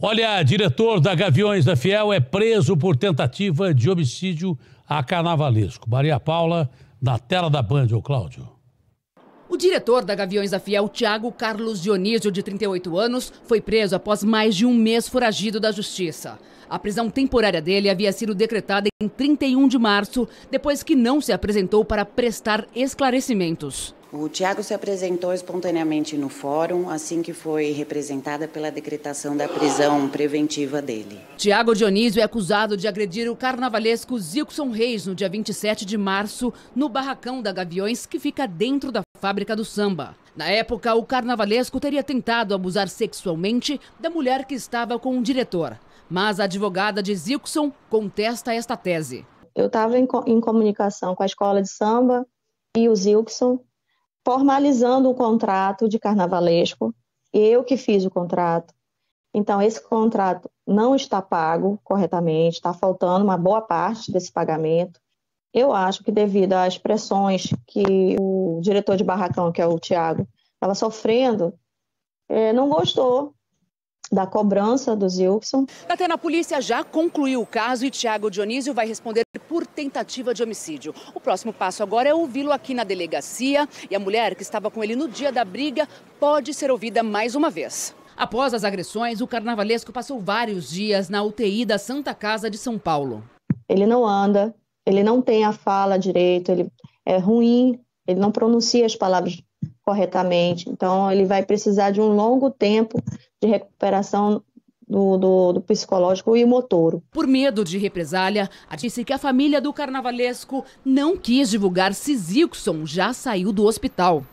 Olha, diretor da Gaviões da Fiel é preso por tentativa de homicídio a carnavalesco. Maria Paula, na tela da Band, o Cláudio. O diretor da Gaviões da Fiel, Tiago Carlos Dionísio, de 38 anos, foi preso após mais de um mês foragido da justiça. A prisão temporária dele havia sido decretada em 31 de março, depois que não se apresentou para prestar esclarecimentos. O Tiago se apresentou espontaneamente no fórum assim que foi representada pela decretação da prisão preventiva dele. Tiago Dionísio é acusado de agredir o carnavalesco Zilson Reis no dia 27 de março, no barracão da Gaviões, que fica dentro da fábrica do samba. Na época, o carnavalesco teria tentado abusar sexualmente da mulher que estava com o diretor. Mas a advogada de Zilson contesta esta tese. Eu estava em, co em comunicação com a escola de samba e o Zilson formalizando o contrato de carnavalesco, eu que fiz o contrato. Então, esse contrato não está pago corretamente, está faltando uma boa parte desse pagamento. Eu acho que devido às pressões que o diretor de barracão, que é o Tiago, estava sofrendo, é, não gostou da cobrança do Zilson. até a polícia já concluiu o caso e Tiago Dionísio vai responder por tentativa de homicídio. O próximo passo agora é ouvi-lo aqui na delegacia e a mulher que estava com ele no dia da briga pode ser ouvida mais uma vez. Após as agressões, o carnavalesco passou vários dias na UTI da Santa Casa de São Paulo. Ele não anda, ele não tem a fala direito, ele é ruim, ele não pronuncia as palavras corretamente. Então, ele vai precisar de um longo tempo de recuperação do, do, do, psicológico e motor. Por medo de represália, a disse que a família do carnavalesco não quis divulgar se Zilkson já saiu do hospital.